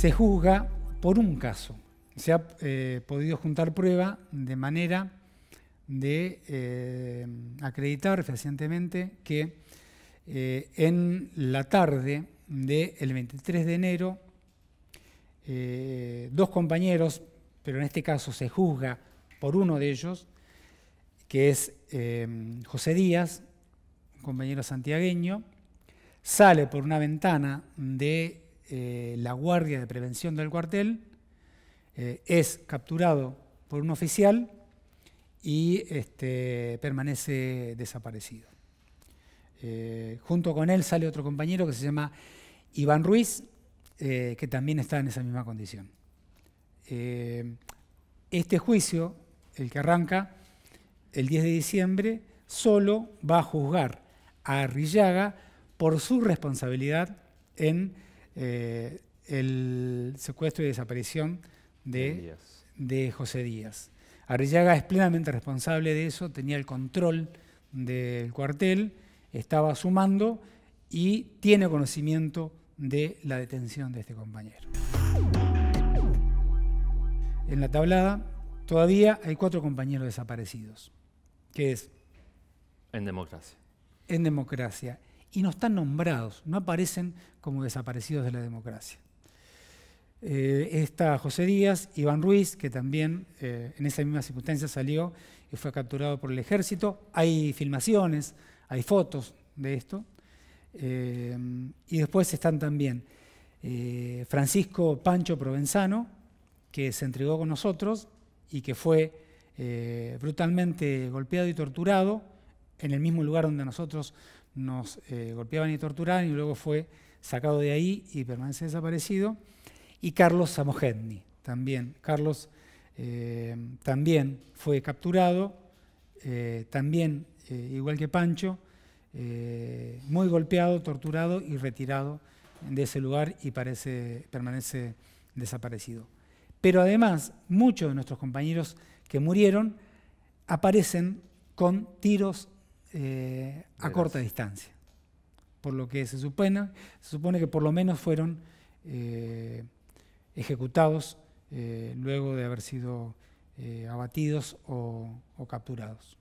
se juzga por un caso. Se ha eh, podido juntar prueba de manera de eh, acreditar recientemente que eh, en la tarde del 23 de enero, dos compañeros, pero en este caso se juzga por uno de ellos, que es José Díaz, compañero santiagueño, sale por una ventana de eh, la guardia de prevención del cuartel, eh, es capturado por un oficial y este, permanece desaparecido. Eh, junto con él sale otro compañero que se llama Iván Ruiz, que también está en esa misma condición. este juicio, el que arranca el 10 de diciembre, solo va a juzgar a Arrillaga por su responsabilidad en eh, el secuestro y desaparición de, de José Díaz. Arrillaga es plenamente responsable de eso, tenía el control del cuartel, estaba sumando y tiene conocimiento de la detención de este compañero. En la tablada todavía hay cuatro compañeros desaparecidos, ¿Qué es... En democracia. En democracia y no están nombrados, no aparecen como desaparecidos de la democracia. Eh, está José Díaz, Iván Ruiz, que también eh, en esa misma circunstancia salió y fue capturado por el ejército. Hay filmaciones, hay fotos de esto. Eh, y después están también Francisco Pancho Provenzano, que se entregó con nosotros y que fue brutalmente golpeado y torturado en el mismo lugar donde nosotros nos eh, golpeaban y torturaban y luego fue sacado de ahí y permanece desaparecido. Y Carlos Samogedni también. Carlos eh, también fue capturado, eh, también, igual que Pancho, muy golpeado, torturado y retirado de ese lugar y parece, permanece desaparecido. Pero además, muchos de nuestros compañeros que murieron aparecen con tiros eh, a corta distancia. Por lo que se supone, se supone que por lo menos fueron eh, ejecutados eh, luego de haber sido abatidos o capturados.